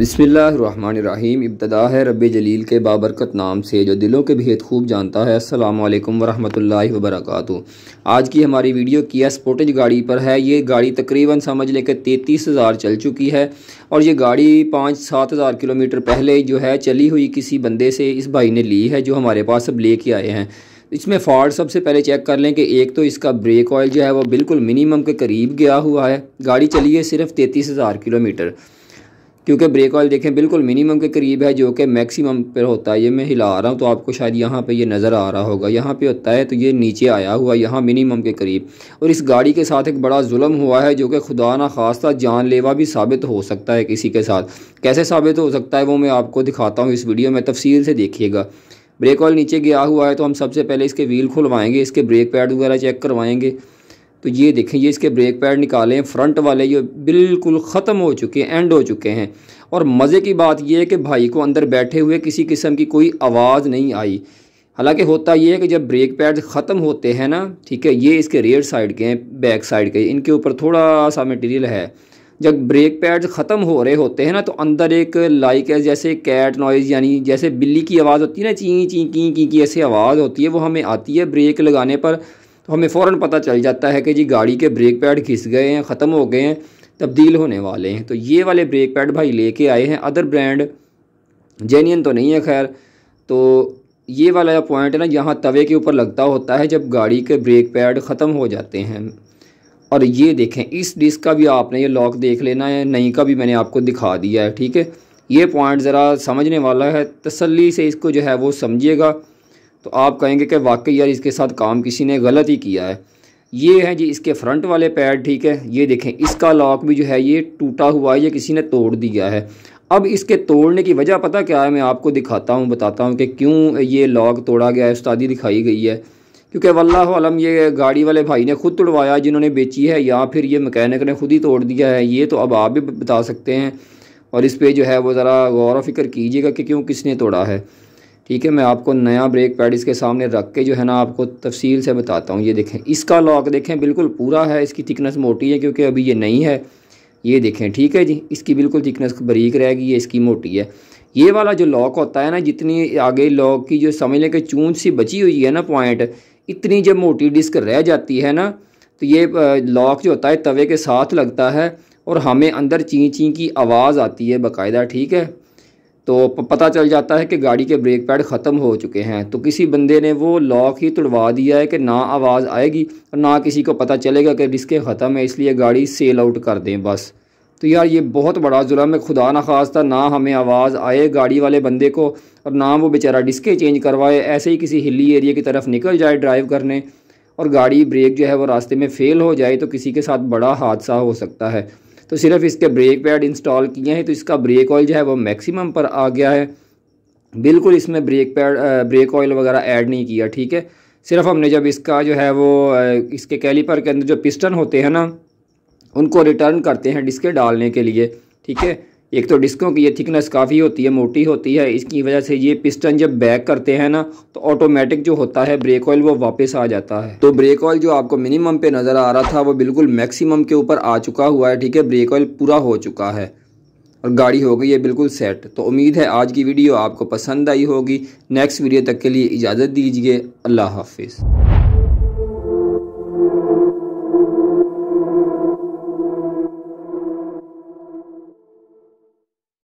बिसमीम इब्तदा है रब जलील के बाबरकत नाम से जो दिलों के भेद खूब जानता है अस्सलाम वालेकुम वरहमतुल्लाहि वबरकातु आज की हमारी वीडियो किया स्पोर्टेज गाड़ी पर है ये गाड़ी तकरीबन समझ लें कि तैंतीस हज़ार चल चुकी है और ये गाड़ी पाँच सात हज़ार किलोमीटर पहले जो है चली हुई किसी बंदे से इस भाई ने ली है जो हमारे पास अब के आए हैं इसमें फॉल्ट सबसे पहले चेक कर लें कि एक तो इसका ब्रेक ऑयल जो है वो बिल्कुल मिनिमम के करीब गया हुआ है गाड़ी चली है सिर्फ तैंतीस हज़ार किलोमीटर क्योंकि ब्रेक ऑयल देखें बिल्कुल मिनिमम के करीब है जो कि मैक्सिमम पर होता है ये मैं हिला रहा हूँ तो आपको शायद यहाँ पे ये नज़र आ रहा होगा यहाँ पे होता है तो ये नीचे आया हुआ यहाँ मिनिमम के करीब और इस गाड़ी के साथ एक बड़ा जुल्म हुआ है जो कि खुदा ना खासा जानलेवा भी साबित हो सकता है किसी के साथ कैसे साबित हो सकता है वो मैं आपको दिखाता हूँ इस वीडियो में तफसील से देखिएगा ब्रेक ऑयल नीचे गया हुआ है तो हम सबसे पहले इसके व्हील खुलवाएँगे इसके ब्रेक पैड वगैरह चेक करवाएँगे तो ये देखें ये इसके ब्रेक पैड निकालें फ्रंट वाले ये बिल्कुल ख़त्म हो चुके हैं एंड हो चुके हैं और मज़े की बात यह है कि भाई को अंदर बैठे हुए किसी किस्म की कोई आवाज़ नहीं आई हालांकि होता ये है कि जब ब्रेक पैड ख़त्म होते हैं ना ठीक है ये इसके रेयर साइड के हैं बैक साइड के इनके ऊपर थोड़ा सा मटीरियल है जब ब्रेक पैड ख़त्म हो रहे होते हैं ना तो अंदर एक लाइक है जैसे कैट नॉइज़ यानी जैसे बिल्ली की आवाज़ होती है ना ची ची की की ऐसी आवाज़ होती है वो हमें आती है ब्रेक लगाने पर तो हमें फ़ौर पता चल जाता है कि जी गाड़ी के ब्रेक पैड घिस गए हैं ख़त्म हो गए हैं तब्दील होने वाले हैं तो ये वाले ब्रेक पैड भाई लेके आए हैं अदर ब्रांड जेनियन तो नहीं है खैर तो ये वाला जो पॉइंट है ना यहाँ तवे के ऊपर लगता होता है जब गाड़ी के ब्रेक पैड ख़त्म हो जाते हैं और ये देखें इस डिस्क का भी आपने ये लॉक देख लेना है नई का भी मैंने आपको दिखा दिया है ठीक है ये पॉइंट ज़रा समझने वाला है तसल्ली से इसको जो है वो समझिएगा तो आप कहेंगे कि वाकई यार इसके साथ काम किसी ने गलत ही किया है ये है जी इसके फ्रंट वाले पैड ठीक है ये देखें इसका लॉक भी जो है ये टूटा हुआ है ये किसी ने तोड़ दिया है अब इसके तोड़ने की वजह पता क्या है मैं आपको दिखाता हूँ बताता हूँ कि क्यों ये लॉक तोड़ा गया है उस्तादी दिखाई गई है क्योंकि वल्लाह आलम ये गाड़ी वाले भाई ने खुद तोड़वाया जिन्होंने बेची है या फिर ये मकैनिक ने खुद ही तोड़ दिया है ये तो अब आप भी बता सकते हैं और इस पर जो है वो ज़रा गौर व फिक्र कीजिएगा कि क्यों किसने तोड़ा है ठीक है मैं आपको नया ब्रेक पैड इसके सामने रख के जो है ना आपको तफसील से बताता हूँ ये देखें इसका लॉक देखें बिल्कुल पूरा है इसकी थिकनेस मोटी है क्योंकि अभी ये नहीं है ये देखें ठीक है जी इसकी बिल्कुल थिकनेस बरीक रहेगी ये इसकी मोटी है ये वाला जो लॉक होता है ना जितनी आगे लॉक की जो समझ लें कि चूंज सी बची हुई है ना पॉइंट इतनी जब मोटी डिस्क रह जाती है ना तो ये लॉक जो होता है तवे के साथ लगता है और हमें अंदर ची ची की आवाज़ आती है बाकायदा ठीक है तो पता चल जाता है कि गाड़ी के ब्रेक पैड ख़त्म हो चुके हैं तो किसी बंदे ने वो लॉक ही तुड़वा दिया है कि ना आवाज़ आएगी और ना किसी को पता चलेगा कि रिस्क ख़त्म है इसलिए गाड़ी सेल आउट कर दें बस तो यार ये बहुत बड़ा जुलम है खुदा ना था ना हमें आवाज़ आए गाड़ी वाले बंदे को और ना वो बेचारा डिस्के चेंज करवाए ऐसे ही किसी हिली एरिया की तरफ निकल जाए ड्राइव करने और गाड़ी ब्रेक जो है वो रास्ते में फ़ेल हो जाए तो किसी के साथ बड़ा हादसा हो सकता है तो सिर्फ इसके ब्रेक पैड इंस्टॉल किए हैं तो इसका ब्रेक ऑयल जो है वो मैक्सिमम पर आ गया है बिल्कुल इसमें ब्रेक पैड ब्रेक ऑयल वगैरह ऐड नहीं किया ठीक है सिर्फ हमने जब इसका जो है वो इसके कैलीपर के अंदर जो पिस्टन होते हैं ना उनको रिटर्न करते हैं डिस्के डालने के लिए ठीक है एक तो डिस्कों की ये थिकनेस काफ़ी होती है मोटी होती है इसकी वजह से ये पिस्टन जब बैक करते हैं ना तो ऑटोमेटिक जो होता है ब्रेक ऑयल वो वापस आ जाता है तो ब्रेक ऑयल जो आपको मिनिमम पे नज़र आ रहा था वो बिल्कुल मैक्सिमम के ऊपर आ चुका हुआ है ठीक है ब्रेक ऑयल पूरा हो चुका है और गाड़ी हो गई है बिल्कुल सेट तो उम्मीद है आज की वीडियो आपको पसंद आई होगी नेक्स्ट वीडियो तक के लिए इजाज़त दीजिए अल्लाह हाफिज़